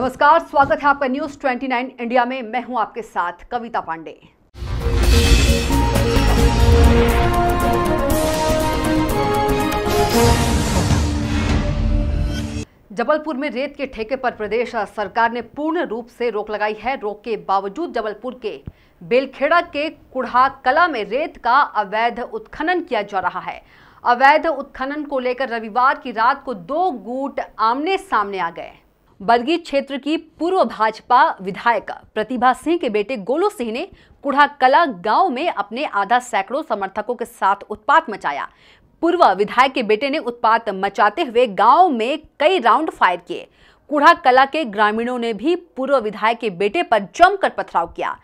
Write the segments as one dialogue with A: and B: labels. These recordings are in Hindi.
A: नमस्कार स्वागत है आपका न्यूज 29 इंडिया में मैं हूं आपके साथ कविता पांडे जबलपुर में रेत के ठेके पर प्रदेश सरकार ने पूर्ण रूप से रोक लगाई है रोक के बावजूद जबलपुर के बेलखेड़ा के कुढ़ा कला में रेत का अवैध उत्खनन किया जा रहा है अवैध उत्खनन को लेकर रविवार की रात को दो गुट आमने सामने आ गए बदगी क्षेत्र की पूर्व भाजपा विधायक प्रतिभा सिंह के बेटे गोलू सिंह ने कुढ़ाकला गांव में अपने आधा सैकड़ों समर्थकों के साथ उत्पात मचाया पूर्व विधायक के बेटे ने उत्पात मचाते हुए गांव में कई राउंड फायर किए कुढ़ा कला के ग्रामीणों ने भी पूर्व विधायक के बेटे पर जमकर पथराव किया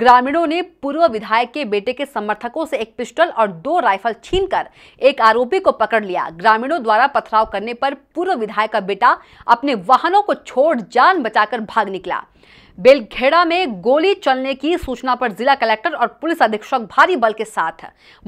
A: ग्रामीणों ने पूर्व विधायक के बेटे के समर्थकों से एक पिस्टल और दो राइफल छीनकर एक आरोपी को पकड़ लिया ग्रामीणों द्वारा पथराव करने पर पूर्व विधायक का बेटा अपने वाहनों को छोड़ जान बचाकर भाग निकला बेलखेड़ा में गोली चलने की सूचना पर जिला कलेक्टर और पुलिस अधीक्षक भारी बल के साथ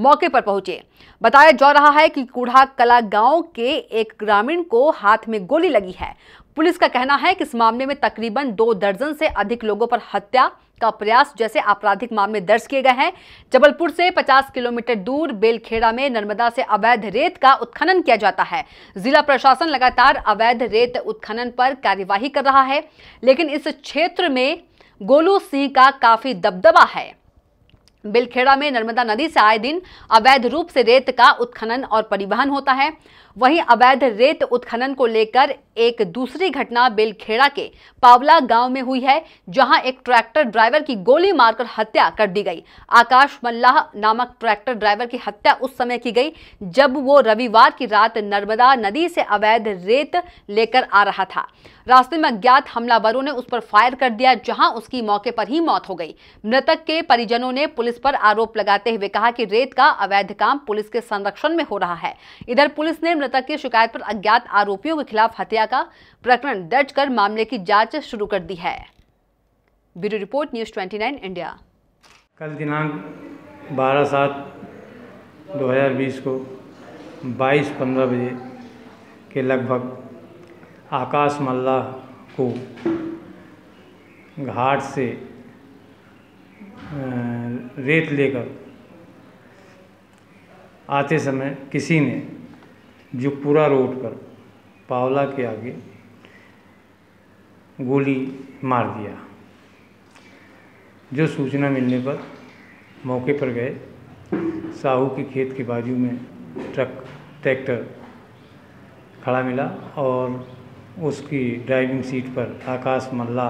A: मौके पर पहुंचे बताया जा रहा है कि कूढ़ा कला गांव के एक ग्रामीण को हाथ में गोली लगी है पुलिस का कहना है कि इस मामले में तकरीबन दो दर्जन से अधिक लोगों पर हत्या का प्रयास जैसे आपराधिक मामले दर्ज किए गए हैं जबलपुर से 50 किलोमीटर दूर बेलखेड़ा में नर्मदा से अवैध रेत का उत्खनन किया जाता है जिला प्रशासन लगातार अवैध रेत उत्खनन पर कार्यवाही कर रहा है लेकिन इस क्षेत्र में गोलू सिंह का काफी दबदबा है बिलखेड़ा में नर्मदा नदी से आए दिन अवैध रूप से रेत का उत्खनन और परिवहन होता है वहीं अवैध रेत उत्खनन को लेकर एक दूसरी घटना बिलखेड़ा के पावला गांव में हुई है जहां एक ट्रैक्टर ड्राइवर की गोली मारकर हत्या कर दी गई आकाश मल्लाह नामक ट्रैक्टर ड्राइवर की हत्या उस समय की गई जब वो रविवार की रात नर्मदा नदी से अवैध रेत लेकर आ रहा था रास्ते में अज्ञात हमलावरों ने उस पर फायर कर दिया जहां उसकी मौके पर ही मौत हो गई मृतक के परिजनों ने पुलिस पुलिस पर आरोप लगाते हुए कहा कि रेत का अवैध काम पुलिस के संरक्षण में हो रहा है इधर पुलिस ने मृतक की शिकायत पर अज्ञात आरोपियों के खिलाफ हत्या का प्रकरण दर्ज कर मामले की जांच शुरू कर दी है bureau report news twenty India
B: कल दिनांक बारह सात दो को बाईस पंद्रह बजे के लगभग आकाश मल्ला को घाट से रेत लेकर आते समय किसी ने पूरा रोड पर पावला के आगे गोली मार दिया जो सूचना मिलने पर मौके पर गए साहू के खेत के बाजू में ट्रक ट्रैक्टर खड़ा मिला और उसकी ड्राइविंग सीट पर आकाश मल्ला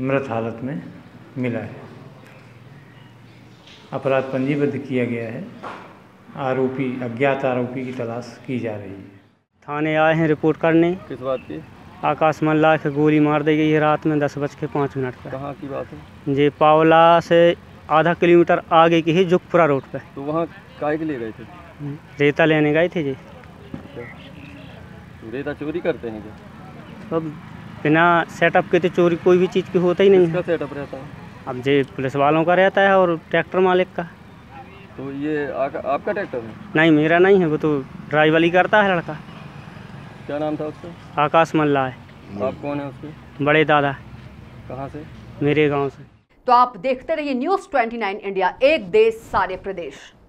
B: मृत हालत में मिला है अपराध पंजीबद्ध किया गया है आरोपी अज्ञात आरोपी की तलाश की जा रही है
C: थाने आए हैं रिपोर्ट करने किस बात की आकाश मल्ला के गोली मार दी गई है रात में दस बज के पाँच मिनट पर कहाँ की बात है जी पावला से आधा किलोमीटर आगे की है जुगपुरा रोड पर तो वहाँ
B: काय के लिए गए थे
C: रेता लेने गए थे जी अच्छा। तो रेता चोरी करते हैं क्या सब बिना सेटअप के तो चोरी कोई भी चीज़ की होता ही नहीं है सेटअप रहता है अब जे पुलिस वालों का रहता है और ट्रैक्टर मालिक का तो ये आ, आपका ट्रैक्टर है नहीं मेरा नहीं है वो तो ड्राइवली करता है लड़का क्या नाम था उसका आकाश मल्ला है आप कौन है उसके बड़े दादा कहाँ से मेरे गाँव से
A: तो आप देखते रहिए न्यूज़ 29 इंडिया एक देश सारे प्रदेश